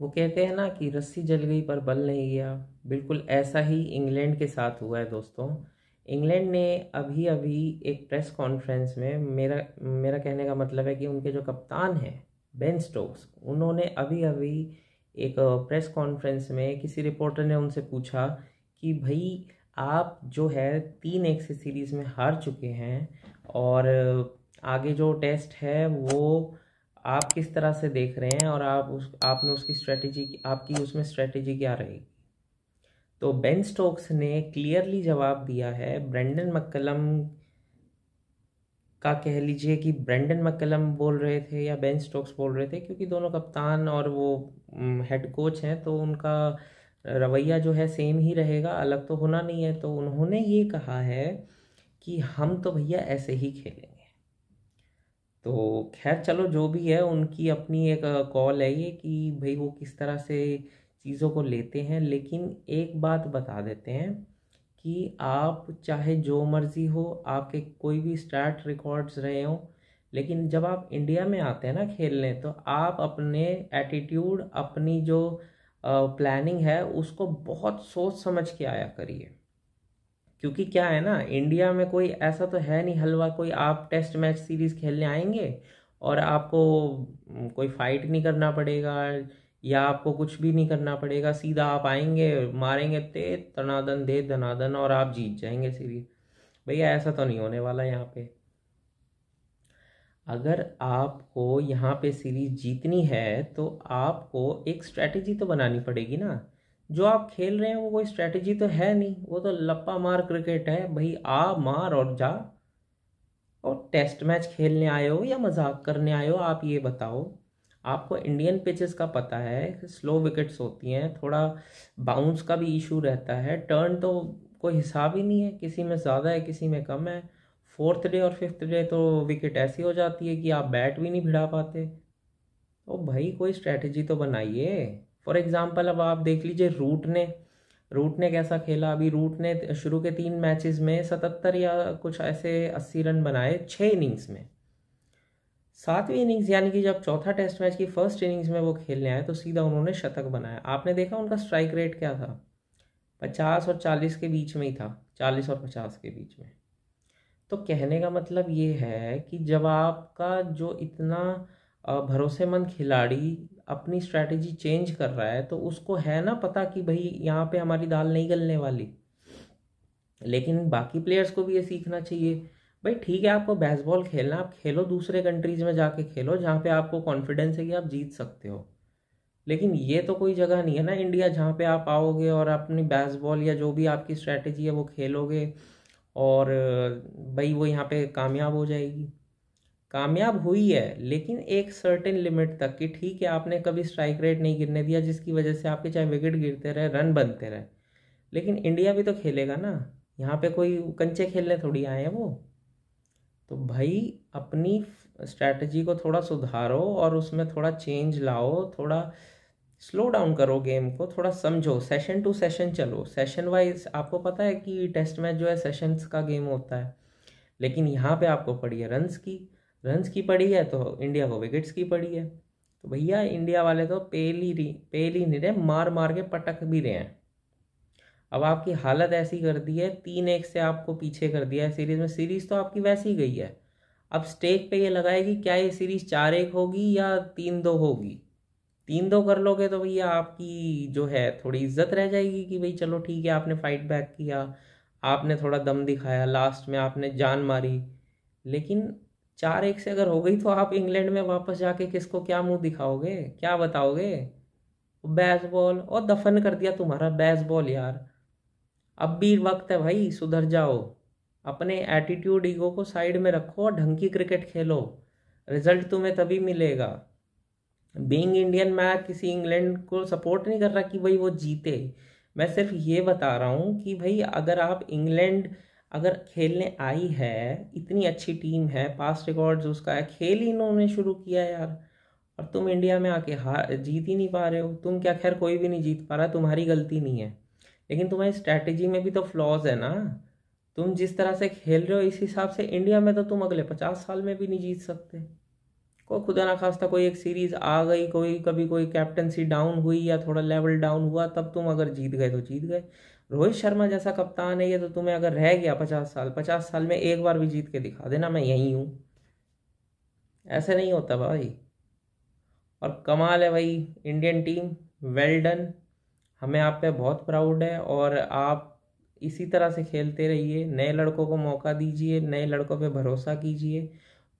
वो कहते हैं ना कि रस्सी जल गई पर बल नहीं गया बिल्कुल ऐसा ही इंग्लैंड के साथ हुआ है दोस्तों इंग्लैंड ने अभी अभी एक प्रेस कॉन्फ्रेंस में मेरा मेरा कहने का मतलब है कि उनके जो कप्तान हैं बेन स्टोक्स उन्होंने अभी अभी एक प्रेस कॉन्फ्रेंस में किसी रिपोर्टर ने उनसे पूछा कि भाई आप जो है तीन एक सीरीज़ में हार चुके हैं और आगे जो टेस्ट है वो आप किस तरह से देख रहे हैं और आप उस आप में उसकी स्ट्रेटजी आपकी उसमें स्ट्रेटजी क्या रहेगी तो बेन स्टोक्स ने क्लियरली जवाब दिया है ब्रेंडन मक्कलम का कह लीजिए कि ब्रेंडन मक्कलम बोल रहे थे या बेन स्टोक्स बोल रहे थे क्योंकि दोनों कप्तान और वो हेड कोच हैं तो उनका रवैया जो है सेम ही रहेगा अलग तो होना नहीं है तो उन्होंने ये कहा है कि हम तो भैया ऐसे ही खेलेंगे तो खैर चलो जो भी है उनकी अपनी एक कॉल है ये कि भाई वो किस तरह से चीज़ों को लेते हैं लेकिन एक बात बता देते हैं कि आप चाहे जो मर्ज़ी हो आपके कोई भी स्टार्ट रिकॉर्ड्स रहे हों लेकिन जब आप इंडिया में आते हैं ना खेलने तो आप अपने एटीट्यूड अपनी जो प्लानिंग है उसको बहुत सोच समझ के आया करिए क्योंकि क्या है ना इंडिया में कोई ऐसा तो है नहीं हलवा कोई आप टेस्ट मैच सीरीज़ खेलने आएंगे और आपको कोई फाइट नहीं करना पड़ेगा या आपको कुछ भी नहीं करना पड़ेगा सीधा आप आएंगे मारेंगे ते तनादन दे धनादन और आप जीत जाएंगे सीरीज भैया ऐसा तो नहीं होने वाला यहाँ पे अगर आपको यहाँ पे सीरीज जीतनी है तो आपको एक स्ट्रेटेजी तो बनानी पड़ेगी ना जो आप खेल रहे हैं वो कोई स्ट्रेटजी तो है नहीं वो तो लप्पा मार क्रिकेट है भाई आ मार और जा और टेस्ट मैच खेलने आए हो या मजाक करने आए हो आप ये बताओ आपको इंडियन पिचेस का पता है स्लो विकेट्स होती हैं थोड़ा बाउंस का भी इशू रहता है टर्न तो कोई हिसाब ही नहीं है किसी में ज़्यादा है किसी में कम है फोर्थ डे और फिफ्थ डे तो विकेट ऐसी हो जाती है कि आप बैट भी नहीं भिड़ा पाते ओ तो भाई कोई स्ट्रेटजी तो बनाइए फॉर एग्जाम्पल अब आप देख लीजिए रूट ने रूट ने कैसा खेला अभी रूट ने शुरू के तीन मैचेस में सतहत्तर या कुछ ऐसे अस्सी रन बनाए छः इनिंग्स में सातवीं इनिंग्स यानी कि जब चौथा टेस्ट मैच की फर्स्ट इनिंग्स में वो खेलने आए तो सीधा उन्होंने शतक बनाया आपने देखा उनका स्ट्राइक रेट क्या था पचास और चालीस के बीच में ही था चालीस और पचास के बीच में तो कहने का मतलब ये है कि जब आपका जो इतना भरोसेमंद खिलाड़ी अपनी स्ट्रैटेजी चेंज कर रहा है तो उसको है ना पता कि भाई यहाँ पे हमारी दाल नहीं गलने वाली लेकिन बाकी प्लेयर्स को भी ये सीखना चाहिए भाई ठीक है आपको बेसबॉल खेलना आप खेलो दूसरे कंट्रीज में जाके खेलो जहाँ पे आपको कॉन्फिडेंस है कि आप जीत सकते हो लेकिन ये तो कोई जगह नहीं है ना इंडिया जहाँ पे आप आओगे और अपनी बेसबॉल या जो भी आपकी स्ट्रैटेजी है वो खेलोगे और भाई वो यहाँ पे कामयाब हो जाएगी कामयाब हुई है लेकिन एक सर्टेन लिमिट तक कि ठीक है आपने कभी स्ट्राइक रेट नहीं गिरने दिया जिसकी वजह से आपके चाहे विकेट गिरते रहे रन बनते रहे लेकिन इंडिया भी तो खेलेगा ना यहाँ पे कोई कंचे खेलने थोड़ी आए हैं वो तो भाई अपनी स्ट्रैटेजी को थोड़ा सुधारो और उसमें थोड़ा चेंज लाओ थोड़ा स्लो डाउन करो गेम को थोड़ा समझो सेशन टू सेशन चलो सेशन वाइज आपको पता है कि टेस्ट मैच जो है सेशंस का गेम होता है लेकिन यहाँ पे आपको पड़ी है रन्स की रन्स की पड़ी है तो इंडिया को विकेट्स की पड़ी है तो भैया इंडिया वाले तो पेल ही पेल ही नहीं रहे मार मार के पटक भी रहे हैं अब आपकी हालत ऐसी कर दी है तीन एक से आपको पीछे कर दिया है सीरीज में सीरीज तो आपकी वैसी गई है अब स्टेक पे ये लगाएगी कि क्या ये सीरीज चार एक होगी या तीन दो होगी तीन दो कर लोगे तो भैया आपकी जो है थोड़ी इज्जत रह जाएगी कि भाई चलो ठीक है आपने फाइट बैक किया आपने थोड़ा दम दिखाया लास्ट में आपने जान मारी लेकिन चार एक से अगर हो गई तो आप इंग्लैंड में वापस जाके किसको क्या मुंह दिखाओगे क्या बताओगे बैस बॉल और दफन कर दिया तुम्हारा बैस बॉल यार अब भी वक्त है भाई सुधर जाओ अपने एटीट्यूड ईगो को साइड में रखो और ढंग की क्रिकेट खेलो रिजल्ट तुम्हें तभी मिलेगा बींग इंडियन मैं किसी इंग्लैंड को सपोर्ट नहीं कर रहा कि भाई वो जीते मैं सिर्फ ये बता रहा हूँ कि भाई अगर आप इंग्लैंड अगर खेलने आई है इतनी अच्छी टीम है पास रिकॉर्ड्स उसका है खेल ही इन्होंने शुरू किया यार और तुम इंडिया में आके हार जीत ही नहीं पा रहे हो तुम क्या खैर कोई भी नहीं जीत पा रहा तुम्हारी गलती नहीं है लेकिन तुम्हारी स्ट्रैटेजी में भी तो फ्लॉज है ना तुम जिस तरह से खेल रहे हो इस हिसाब से इंडिया में तो तुम अगले पचास साल में भी नहीं जीत सकते को खुदा ना खास्ता कोई एक सीरीज़ आ गई कोई कभी कोई कैप्टनसी डाउन हुई या थोड़ा लेवल डाउन हुआ तब तुम अगर जीत गए तो जीत गए रोहित शर्मा जैसा कप्तान है ये तो तुम्हें अगर रह गया पचास साल पचास साल में एक बार भी जीत के दिखा देना मैं यहीं हूँ ऐसे नहीं होता भाई और कमाल है भाई इंडियन टीम वेल डन हमें आप पे बहुत प्राउड है और आप इसी तरह से खेलते रहिए नए लड़कों को मौका दीजिए नए लड़कों पे भरोसा कीजिए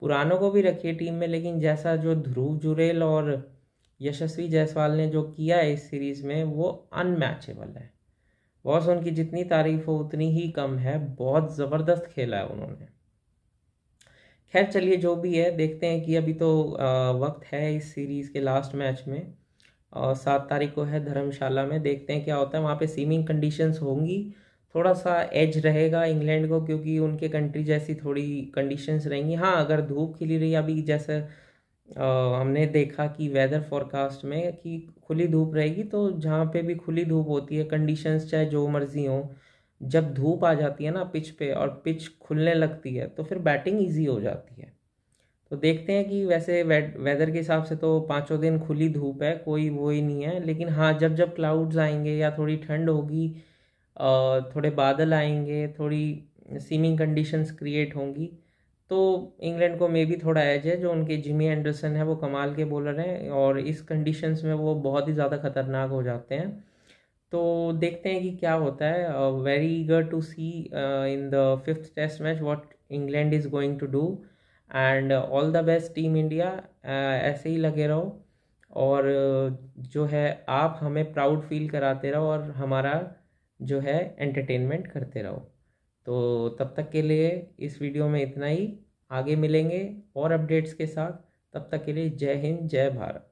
पुरानों को भी रखिए टीम में लेकिन जैसा जो ध्रुव जुरेल और यशस्वी जायसवाल ने जो किया है इस सीरीज़ में वो अनमैचेबल है बॉस उनकी जितनी तारीफ हो उतनी ही कम है बहुत ज़बरदस्त खेला है उन्होंने खैर चलिए जो भी है देखते हैं कि अभी तो वक्त है इस सीरीज़ के लास्ट मैच में और सात तारीख को है धर्मशाला में देखते हैं क्या होता है वहाँ पे सीमिंग कंडीशंस होंगी थोड़ा सा एज रहेगा इंग्लैंड को क्योंकि उनके कंट्री जैसी थोड़ी कंडीशंस रहेंगी हाँ अगर धूप खिली रही अभी जैसे आ, हमने देखा कि वेदर फोरकास्ट में कि खुली धूप रहेगी तो जहाँ पे भी खुली धूप होती है कंडीशंस चाहे जो मर्जी हो जब धूप आ जाती है ना पिच पे और पिच खुलने लगती है तो फिर बैटिंग ईजी हो जाती है तो देखते हैं कि वैसे वेदर के हिसाब से तो पाँचों दिन खुली धूप है कोई वो ही नहीं है लेकिन हाँ जब जब क्लाउड्स आएंगे या थोड़ी ठंड होगी थोड़े बादल आएंगे थोड़ी सीमिंग कंडीशंस क्रिएट होंगी तो इंग्लैंड को मे भी थोड़ा एज है जो उनके जिमी एंडरसन है वो कमाल के बॉलर हैं और इस कंडीशंस में वो बहुत ही ज़्यादा खतरनाक हो जाते हैं तो देखते हैं कि क्या होता है very eager to see in the fifth test match what England is going to do and all the best team India ऐसे ही लगे रहो और जो है आप हमें प्राउड फील कराते रहो और हमारा जो है एंटरटेनमेंट करते रहो तो तब तक के लिए इस वीडियो में इतना ही आगे मिलेंगे और अपडेट्स के साथ तब तक के लिए जय हिंद जय भारत